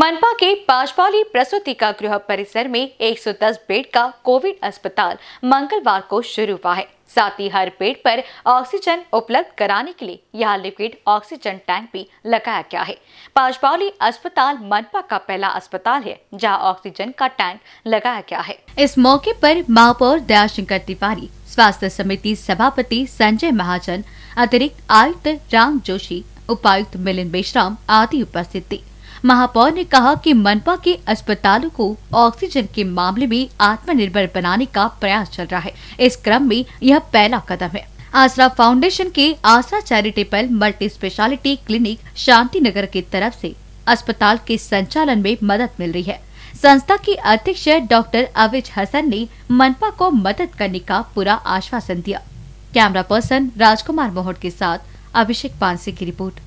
मनपा के पांचपाली का गृह परिसर में 110 बेड का कोविड अस्पताल मंगलवार को शुरू हुआ है साथ ही हर बेड पर ऑक्सीजन उपलब्ध कराने के लिए यह लिक्विड ऑक्सीजन टैंक भी लगाया गया है पांचपाली अस्पताल मनपा का पहला अस्पताल है जहां ऑक्सीजन का टैंक लगाया गया है इस मौके पर महापौर दयाशंकर तिवारी स्वास्थ्य समिति सभापति संजय महाजन अतिरिक्त आयुक्त राम जोशी उपायुक्त मिलिन मेश्राम आदि उपस्थित थे महापौर ने कहा कि मनपा के अस्पतालों को ऑक्सीजन के मामले में आत्मनिर्भर बनाने का प्रयास चल रहा है इस क्रम में यह पहला कदम है आसरा फाउंडेशन के Aasra charitable multi speciality clinic Shanti Nagar की तरफ से अस्पताल के संचालन में मदद मिल रही है संस्था के अध्यक्ष डॉक्टर अविज हसन ने मनपा को मदद करने का पूरा आश्वासन दिया कैमरा पर्सन राजकुमार मोहट के साथ अभिषेक पांसे की रिपोर्ट